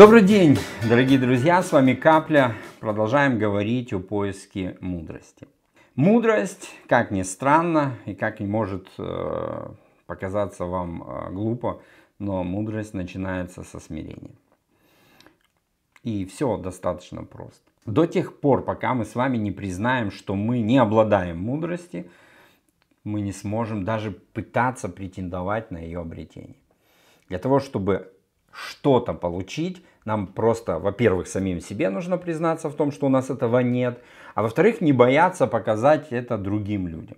Добрый день, дорогие друзья, с вами Капля. Продолжаем говорить о поиске мудрости. Мудрость, как ни странно и как не может э, показаться вам э, глупо, но мудрость начинается со смирения. И все достаточно просто. До тех пор, пока мы с вами не признаем, что мы не обладаем мудрости, мы не сможем даже пытаться претендовать на ее обретение. Для того, чтобы что-то получить, нам просто, во-первых, самим себе нужно признаться в том, что у нас этого нет, а во-вторых, не бояться показать это другим людям.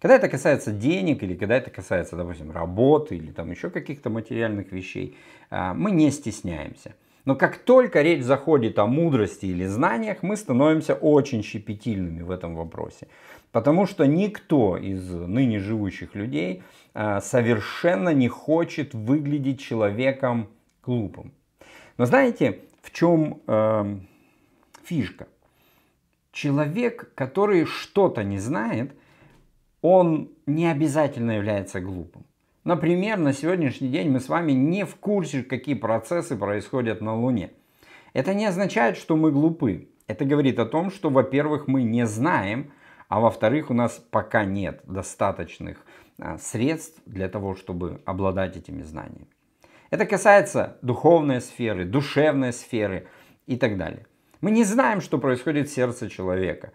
Когда это касается денег или когда это касается, допустим, работы или там еще каких-то материальных вещей, э, мы не стесняемся. Но как только речь заходит о мудрости или знаниях, мы становимся очень щепетильными в этом вопросе. Потому что никто из ныне живущих людей э, совершенно не хочет выглядеть человеком Глупым. Но знаете, в чем э, эм, фишка? Человек, который что-то не знает, он не обязательно является глупым. Например, на сегодняшний день мы с вами не в курсе, какие процессы происходят на Луне. Это не означает, что мы глупы. Это говорит о том, что, во-первых, мы не знаем, а во-вторых, у нас пока нет достаточных а, средств для того, чтобы обладать этими знаниями. Это касается духовной сферы, душевной сферы и так далее. Мы не знаем, что происходит в сердце человека.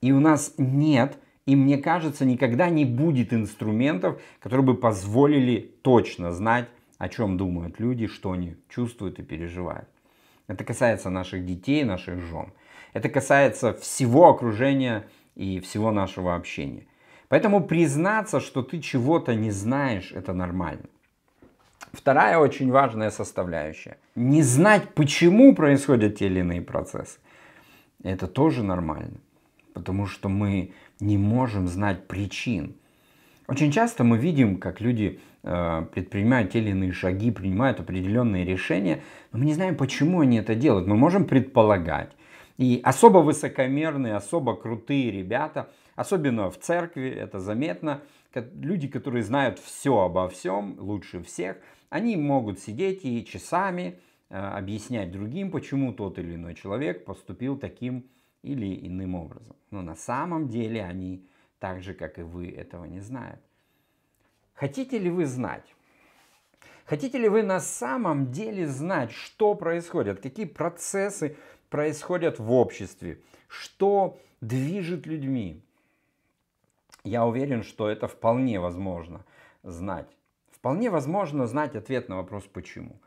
И у нас нет, и мне кажется, никогда не будет инструментов, которые бы позволили точно знать, о чем думают люди, что они чувствуют и переживают. Это касается наших детей, наших жен. Это касается всего окружения и всего нашего общения. Поэтому признаться, что ты чего-то не знаешь, это нормально. Вторая очень важная составляющая. Не знать, почему происходят те или иные процессы, это тоже нормально. Потому что мы не можем знать причин. Очень часто мы видим, как люди э, предпринимают те или иные шаги, принимают определенные решения, но мы не знаем, почему они это делают. Мы можем предполагать. И особо высокомерные, особо крутые ребята, особенно в церкви, это заметно, люди, которые знают все обо всем, лучше всех – они могут сидеть и часами э, объяснять другим, почему тот или иной человек поступил таким или иным образом. Но на самом деле они так же, как и вы, этого не знают. Хотите ли вы знать? Хотите ли вы на самом деле знать, что происходит, какие процессы происходят в обществе, что движет людьми? Я уверен, что это вполне возможно знать. Вполне возможно знать ответ на вопрос «почему?».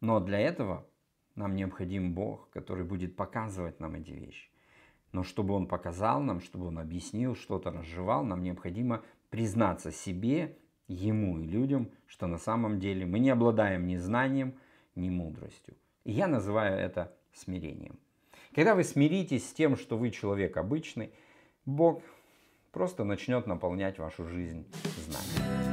Но для этого нам необходим Бог, который будет показывать нам эти вещи. Но чтобы Он показал нам, чтобы Он объяснил, что-то разжевал, нам необходимо признаться себе, Ему и людям, что на самом деле мы не обладаем ни знанием, ни мудростью. И я называю это смирением. Когда вы смиритесь с тем, что вы человек обычный, Бог просто начнет наполнять вашу жизнь знанием.